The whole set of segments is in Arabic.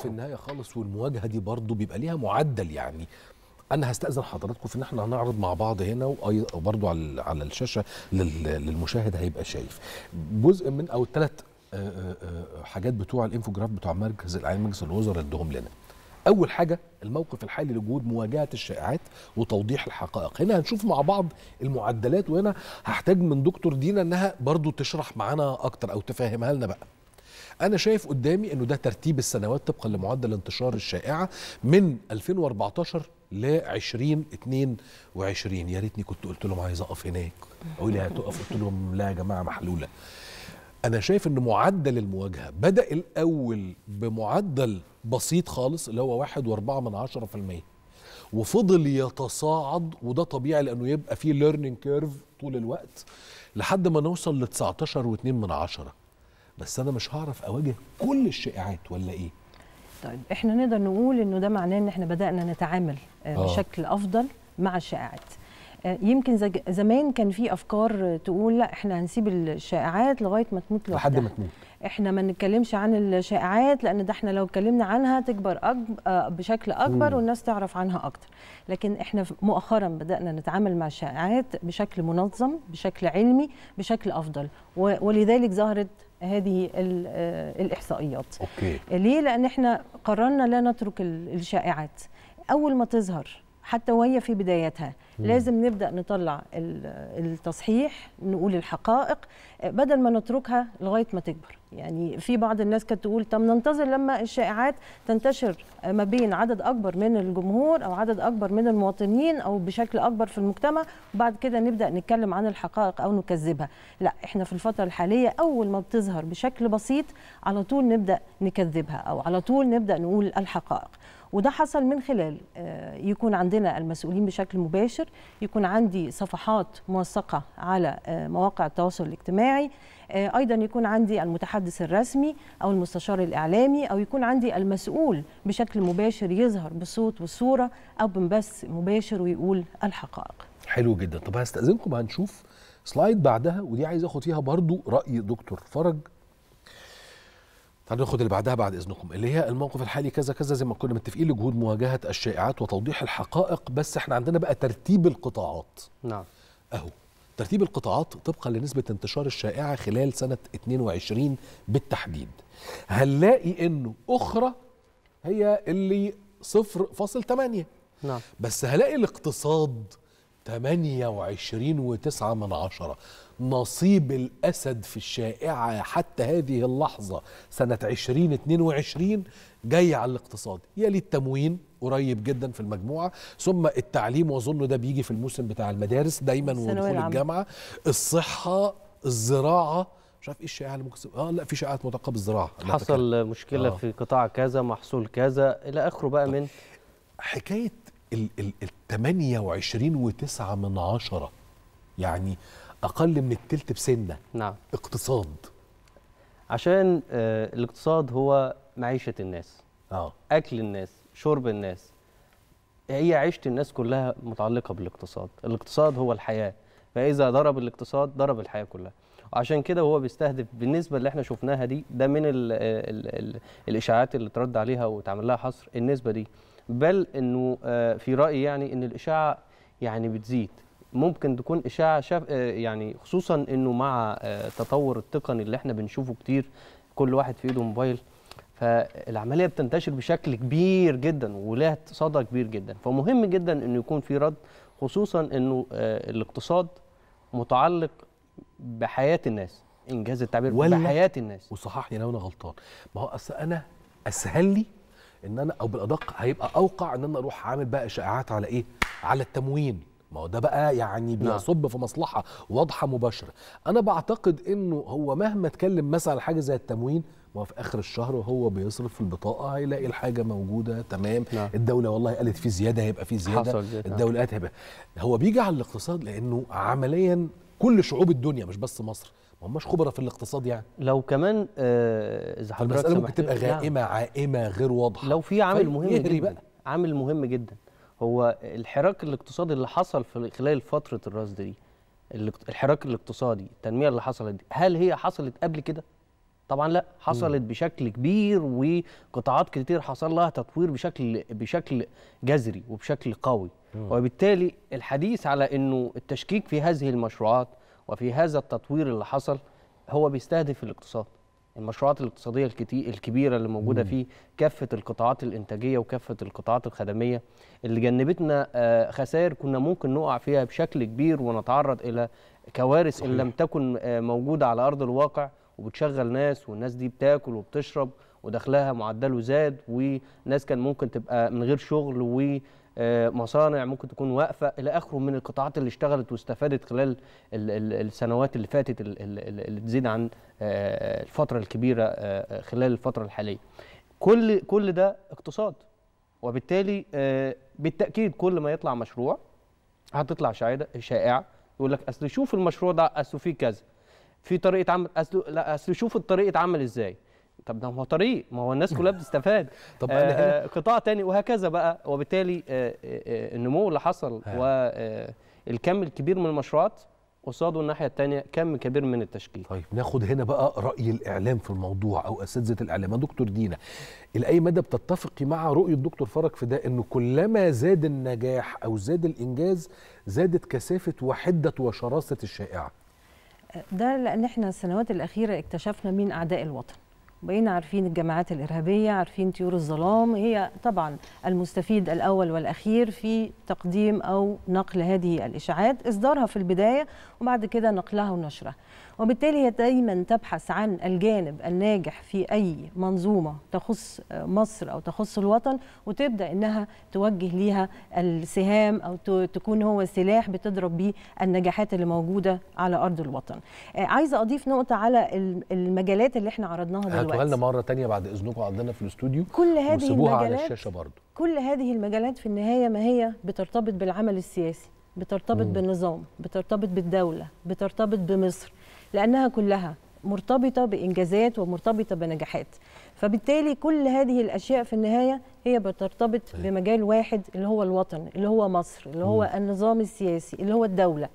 في النهايه خالص والمواجهه دي برضه بيبقى ليها معدل يعني انا هستاذن حضراتكم في ان احنا هنعرض مع بعض هنا وبرضه على على الشاشه للمشاهد هيبقى شايف جزء من او ثلاث آه، آه، آه، حاجات بتوع الانفوجراف بتوع مركز الاعلام مجلس الوزراء ادهم لنا اول حاجه الموقف الحالي لجهود مواجهه الشائعات وتوضيح الحقائق هنا هنشوف مع بعض المعدلات وهنا هحتاج من دكتور دينا انها برضو تشرح معانا اكتر او تفهمها لنا بقى انا شايف قدامي انه ده ترتيب السنوات طبقا لمعدل الانتشار الشائعه من 2014 ل 2022 يا ريتني كنت قلت لهم عايز اقف هناك قالوا لي هتقف قلت لهم لا يا جماعه محلوله انا شايف ان معدل المواجهه بدا الاول بمعدل بسيط خالص اللي هو 1.4 وفضل يتصاعد وده طبيعي لانه يبقى فيه ليرنينج كيرف طول الوقت لحد ما نوصل ل 19.2 من عشرة بس انا مش هعرف اواجه كل الشائعات ولا ايه طيب احنا نقدر نقول انه ده معناه ان احنا بدانا نتعامل آه. آه. بشكل افضل مع الشائعات آه، يمكن زمان كان في افكار تقول لا احنا هنسيب الشائعات لغايه ما تموت لوحدها لحد ما تموت احنا ما نتكلمش عن الشائعات لان ده احنا لو اتكلمنا عنها تكبر أكبر آه، بشكل اكبر والناس تعرف عنها اكتر لكن احنا مؤخرا بدانا نتعامل مع الشائعات بشكل منظم بشكل علمي بشكل افضل ولذلك ظهرت هذه آه، الاحصائيات أوكي. ليه لان احنا قررنا لا نترك الشائعات اول ما تظهر حتى وهي في بدايتها مم. لازم نبدا نطلع التصحيح نقول الحقائق بدل ما نتركها لغايه ما تكبر يعني في بعض الناس كانت تقول طب ننتظر لما الشائعات تنتشر ما بين عدد اكبر من الجمهور او عدد اكبر من المواطنين او بشكل اكبر في المجتمع وبعد كده نبدا نتكلم عن الحقائق او نكذبها لا احنا في الفتره الحاليه اول ما بتظهر بشكل بسيط على طول نبدا نكذبها او على طول نبدا نقول الحقائق وده حصل من خلال آه، يكون عندنا المسؤولين بشكل مباشر يكون عندي صفحات موثقه على آه، مواقع التواصل الاجتماعي آه، ايضا يكون عندي المتحدث الرسمي او المستشار الاعلامي او يكون عندي المسؤول بشكل مباشر يظهر بصوت وصوره او بنبث مباشر ويقول الحقائق حلو جدا طب هستاذنكم هنشوف سلايد بعدها ودي عايز اخد فيها برضو راي دكتور فرج تعالوا ناخد اللي بعدها بعد اذنكم اللي هي الموقف الحالي كذا كذا زي ما كنا متفقين لجهود مواجهه الشائعات وتوضيح الحقائق بس احنا عندنا بقى ترتيب القطاعات نعم اهو ترتيب القطاعات طبقا لنسبه انتشار الشائعه خلال سنه 22 بالتحديد هنلاقي انه اخرى هي اللي 0.8 نعم بس هلاقي الاقتصاد 28 وتسعة من عشرة نصيب الأسد في الشائعة حتى هذه اللحظة سنة 2022 جاي على الاقتصاد يلي التموين قريب جدا في المجموعة ثم التعليم وأظن ده بيجي في الموسم بتاع المدارس دايما ودخول الجامعة الصحة الزراعة مش عارف ايه الشائعه اللي ممكن اه لا في شائعات متعلقه بالزراعه حصل مشكله آه. في قطاع كذا محصول كذا الى اخره بقى طيب. من حكايه ال ال ال 28 و9 من عشرة يعني أقل من التلت بسنة نعم اقتصاد عشان آه الاقتصاد هو معيشة الناس آه. أكل الناس شرب الناس هي عيشة الناس كلها متعلقة بالاقتصاد الاقتصاد هو الحياة فإذا ضرب الاقتصاد ضرب الحياة كلها وعشان كده هو بيستهدف بالنسبه اللي احنا شفناها دي ده من الاشاعات اللي اترد عليها واتعمل لها حصر النسبه دي بل انه آه، في رايي يعني ان الاشاعه يعني بتزيد ممكن تكون اشاعه شاف آه، يعني خصوصا انه مع آه، تطور التقني اللي احنا بنشوفه كتير كل واحد في ايده موبايل فالعمليه بتنتشر بشكل كبير جدا ولها صدى كبير جدا فمهم جدا انه يكون في رد خصوصا انه الاقتصاد متعلق بحياه الناس انجاز التعبير بحياه الناس وصححني لو انا غلطان ما هو اصل انا اسهل لي ان انا او بالادق هيبقى اوقع ان انا اروح عامل بقى اشاعات على ايه على التموين ما هو ده بقى يعني نعم. بيصب في مصلحه واضحه مباشره انا بعتقد انه هو مهما اتكلم مثلا على حاجه زي التموين ما في اخر الشهر وهو بيصرف في البطاقه هيلاقي الحاجه موجوده تمام لا. نعم. الدوله والله قالت في زياده هيبقى في زياده قالت هيبقى هو بيجي على الاقتصاد لانه عمليا كل شعوب الدنيا مش بس مصر ما هماش خبراء في الاقتصاد يعني لو كمان آه اذا حضرتك المساله ممكن تبقى نعم. غائمه يعني. عائمه غير واضحه لو في عامل طيب، مهم جدا بقى. عامل مهم جدا هو الحراك الاقتصادي اللي حصل في خلال فتره الرصد دي الحراك الاقتصادي التنميه اللي حصلت دي هل هي حصلت قبل كده طبعا لا حصلت بشكل كبير وقطاعات كتير حصل لها تطوير بشكل بشكل جذري وبشكل قوي وبالتالي الحديث على انه التشكيك في هذه المشروعات وفي هذا التطوير اللي حصل هو بيستهدف الاقتصاد المشروعات الاقتصاديه الكبيره اللي موجوده في كافه القطاعات الانتاجيه وكافه القطاعات الخدميه اللي جنبتنا آه، خسائر كنا ممكن نقع فيها بشكل كبير ونتعرض الى كوارث ان لم تكن آه، موجوده على ارض الواقع وبتشغل ناس والناس دي بتاكل وبتشرب ودخلها معدله زاد وناس كان ممكن تبقى من غير شغل آه، مصانع ممكن تكون واقفه الى اخره من القطاعات اللي اشتغلت واستفادت خلال السنوات اللي فاتت اللي تزيد عن آه، الفتره الكبيره آه، خلال الفتره الحاليه كل كل ده اقتصاد وبالتالي بالتاكيد كل ما يطلع مشروع هتطلع شائعه يقول لك اصل شوف المشروع ده اصل فيه كذا في طريقه عمل اصل لا اصل شوف الطريقه اتعمل ازاي طب ده هو طريق ما هو الناس كلها بتستفاد طب آه،, آه قطاع تاني وهكذا بقى وبالتالي آه آه, آه، النمو اللي حصل والكم آه، الكبير من المشروعات قصاده الناحيه الثانيه كم كبير من التشكيل طيب ناخد هنا بقى راي الاعلام في الموضوع او اساتذه الاعلام دكتور دينا الى اي مدى بتتفقي مع رؤيه دكتور فرج في ده انه كلما زاد النجاح او زاد الانجاز زادت كثافه وحده وشراسه الشائعه ده لان احنا السنوات الاخيره اكتشفنا مين اعداء الوطن بقينا عارفين الجماعات الإرهابية عارفين طيور الظلام هي طبعا المستفيد الأول والأخير في تقديم أو نقل هذه الإشاعات إصدارها في البداية وبعد كده نقلها ونشرها وبالتالي هي دايما تبحث عن الجانب الناجح في أي منظومة تخص مصر أو تخص الوطن وتبدأ إنها توجه ليها السهام أو تكون هو سلاح بتضرب بيه النجاحات اللي موجودة على أرض الوطن آه، عايزة أضيف نقطة على المجالات اللي احنا عرضناها دلوقتي لنا مرة ثانيه بعد إذنكم عندنا في الاستوديو كل هذه المجالات على الشاشة برضو. كل هذه المجالات في النهاية ما هي بترتبط بالعمل السياسي بترتبط مم. بالنظام بترتبط بالدولة بترتبط بمصر لأنها كلها مرتبطة بإنجازات ومرتبطة بنجاحات فبالتالي كل هذه الأشياء في النهاية هي بترتبط طيب. بمجال واحد اللي هو الوطن اللي هو مصر اللي هو النظام السياسي اللي هو الدولة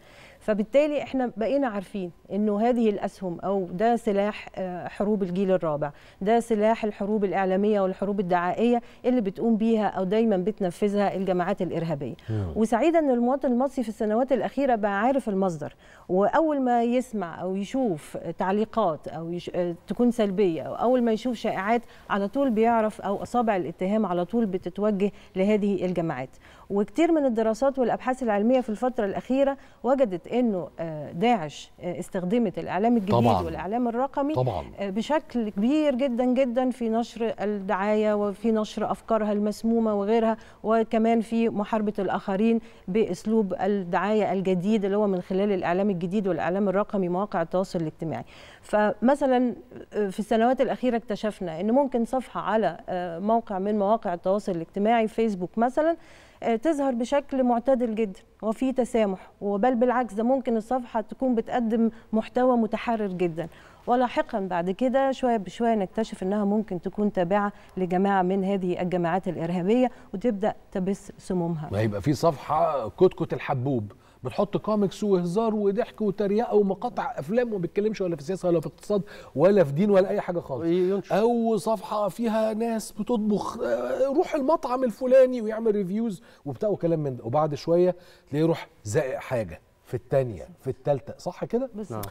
فبالتالي احنا بقينا عارفين انه هذه الاسهم او ده سلاح آه، حروب الجيل الرابع ده سلاح الحروب الاعلاميه والحروب الدعائيه اللي بتقوم بيها او دايما بتنفذها الجماعات الارهابيه نعم. وسعيدا ان المواطن المصري في السنوات الاخيره بقى عارف المصدر واول ما يسمع او يشوف تعليقات او يش... آه، تكون سلبيه او اول ما يشوف شائعات على طول بيعرف او اصابع الاتهام على طول بتتوجه لهذه الجماعات وكثير من الدراسات والابحاث العلميه في الفتره الاخيره وجدت انه آه، داعش آه، استخدمت الاعلام الجديد طبعاً. والاعلام الرقمي طبعاً. آه، بشكل كبير جدا جدا في نشر الدعايه وفي نشر افكارها المسمومه وغيرها وكمان في محاربه الاخرين باسلوب الدعايه الجديد اللي هو من خلال الاعلام الجديد والاعلام الرقمي مواقع التواصل الاجتماعي فمثلا في السنوات الاخيره اكتشفنا ان ممكن صفحه على موقع من مواقع التواصل الاجتماعي فيسبوك مثلا آه، تظهر بشكل معتدل جدا وفي تسامح وبل بالعكس ده ممكن الصفحه تكون بتقدم محتوى متحرر جدا ولاحقا بعد كده شويه بشويه نكتشف انها ممكن تكون تابعه لجماعه من هذه الجماعات الارهابيه وتبدا تبث سمومها. ما هيبقى في صفحه كتكت الحبوب بنحط كوميكس وهزار وضحك وتريقه ومقاطع افلام وما بيتكلمش ولا في سياسه ولا في اقتصاد ولا في دين ولا اي حاجه خالص إيه، او صفحه فيها ناس بتطبخ آه، روح المطعم الفلاني ويعمل ريفيوز وبتاع وكلام من ده وبعد شويه تلاقيه يروح زائق حاجه في الثانيه في الثالثه صح كده بس. نعم.